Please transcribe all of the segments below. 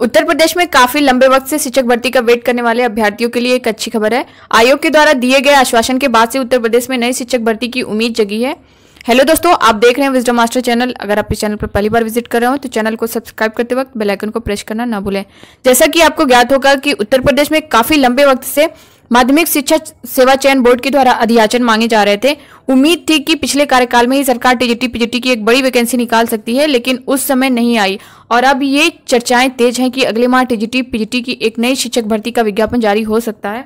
उत्तर प्रदेश में काफी लंबे वक्त से शिक्षक भर्ती का वेट करने वाले अभ्यर्थियों के लिए एक अच्छी खबर है आयोग के द्वारा दिए गए आश्वासन के बाद से उत्तर प्रदेश में नई शिक्षक भर्ती की उम्मीद जगी है हेलो दोस्तों आप देख रहे हैं विजडम मास्टर चैनल अगर आप इस चैनल पर पहली बार विजिट कर रहे हो तो चैनल को सब्सक्राइब करते वक्त बेलाइकन को प्रेस करना ना भूलें जैसा कि आपको ज्ञात होगा कि उत्तर प्रदेश में काफी लंबे वक्त से माध्यमिक शिक्षा सेवा चयन बोर्ड के द्वारा अधियाचन मांगे जा रहे थे उम्मीद थी कि पिछले कार्यकाल में ही सरकार टीजीटी पीजीटी की एक बड़ी वैकेंसी निकाल सकती है लेकिन उस समय नहीं आई और अब ये चर्चाएं तेज हैं कि अगले माह टीजीटी पीजीटी की एक नई शिक्षक भर्ती का विज्ञापन जारी हो सकता है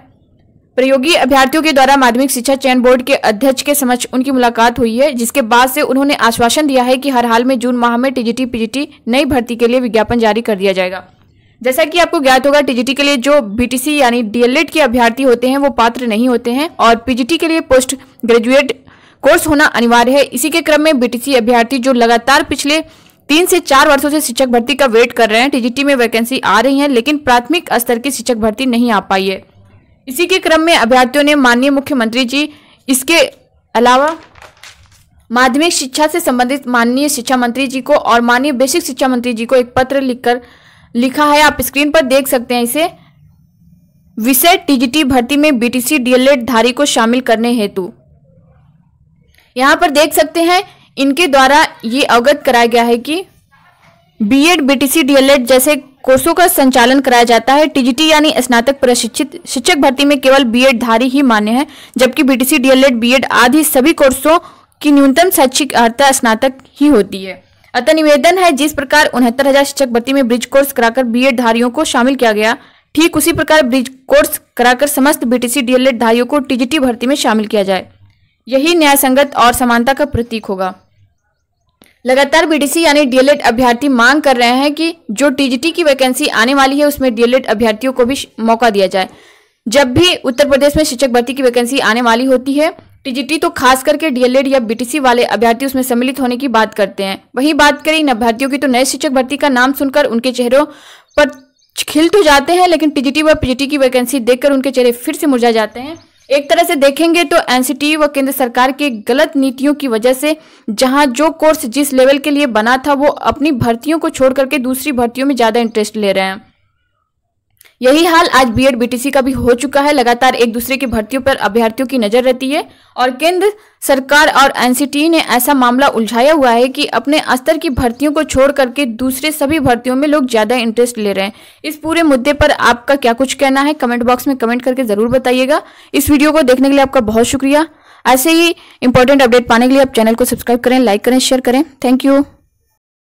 प्रयोगी अभ्यर्थियों के द्वारा माध्यमिक शिक्षा चयन बोर्ड के अध्यक्ष के समक्ष उनकी मुलाकात हुई है जिसके बाद से उन्होंने आश्वासन दिया है कि हर हाल में जून माह में टीजीटी पीजीटी नई भर्ती के लिए विज्ञापन जारी कर दिया जाएगा जैसा कि आपको ज्ञात होगा टीजीटी के लिए जो बीटीसी यानी डीएलएड के अभ्यर्थी होते हैं वो पात्र नहीं होते हैं और पीजीटी के लिए पोस्ट ग्रेजुएट कोर्स होना अनिवार्य है इसी के क्रम में बीटीसी अभ्यर्थी जो लगातार पिछले तीन से चार वर्षों से शिक्षक भर्ती का वेट कर रहे हैं टीजीटी में वैकेंसी आ रही है लेकिन प्राथमिक स्तर की शिक्षक भर्ती नहीं आ पाई है इसी के क्रम में अभ्यर्थियों ने माननीय मुख्यमंत्री जी इसके अलावा माध्यमिक शिक्षा से संबंधित माननीय शिक्षा मंत्री जी को और माननीय बेसिक शिक्षा मंत्री जी को एक पत्र लिखकर लिखा है आप स्क्रीन पर देख सकते हैं इसे विषय टीजीटी भर्ती में बीटीसी डीएलएड धारी को शामिल करने हेतु यहां पर देख सकते हैं इनके द्वारा ये अवगत कराया गया है कि बीएड बीटीसी डीएलएड जैसे कोर्सों का संचालन कराया जाता है टीजीटी यानी स्नातक प्रशिक्षित शिक्षक भर्ती में केवल बीएड धारी ही मान्य है जबकि बीटीसी डीएलएड बीएड आदि सभी कोर्सों की न्यूनतम शैक्षिक अर्हता स्नातक ही होती है अतः निवेदन है जिस प्रकार उनहत्तर हजार शिक्षक भर्ती में ब्रिज कोर्स कराकर बीएड धारियों को शामिल किया गया ठीक उसी प्रकार ब्रिज कोर्स कराकर समस्त बीटीसी डीएलएड धारियों को टीजीटी भर्ती में शामिल किया जाए यही न्याय संगत और समानता का प्रतीक होगा लगातार बीडीसी यानी डीएलएड अभ्यर्थी मांग कर रहे हैं कि जो टीजीटी की वैकेंसी आने वाली है उसमें डीएलएड अभ्यर्थियों को भी मौका दिया जाए जब भी उत्तर प्रदेश में शिक्षक भर्ती की वैकेंसी आने वाली होती है टीजीटी तो खास करके डीएलएड या बीटीसी वाले अभ्यर्थी उसमें सम्मिलित होने की बात करते हैं वही बात करें इन अभ्यर्थियों की तो नए शिक्षक भर्ती का नाम सुनकर उनके चेहरों पर खिल तो जाते हैं लेकिन टीजीटी व पीजीटी की वैकेंसी देखकर उनके चेहरे फिर से मुरझा जाते हैं एक तरह से देखेंगे तो एनसीटी व केंद्र सरकार के गलत नीतियों की वजह से जहां जो कोर्स जिस लेवल के लिए बना था वो अपनी भर्तियों को छोड़ करके दूसरी भर्तियों में ज़्यादा इंटरेस्ट ले रहे हैं यही हाल आज बीएड बीटीसी का भी हो चुका है लगातार एक दूसरे की भर्तियों पर अभ्यर्थियों की नजर रहती है और केंद्र सरकार और एनसीटी e ने ऐसा मामला उलझाया हुआ है कि अपने स्तर की भर्तियों को छोड़ करके दूसरे सभी भर्तियों में लोग ज्यादा इंटरेस्ट ले रहे हैं इस पूरे मुद्दे पर आपका क्या कुछ कहना है कमेंट बॉक्स में कमेंट करके जरूर बताइएगा इस वीडियो को देखने के लिए आपका बहुत शुक्रिया ऐसे ही इंपॉर्टेंट अपडेट पाने के लिए आप चैनल को सब्सक्राइब करें लाइक करें शेयर करें थैंक यू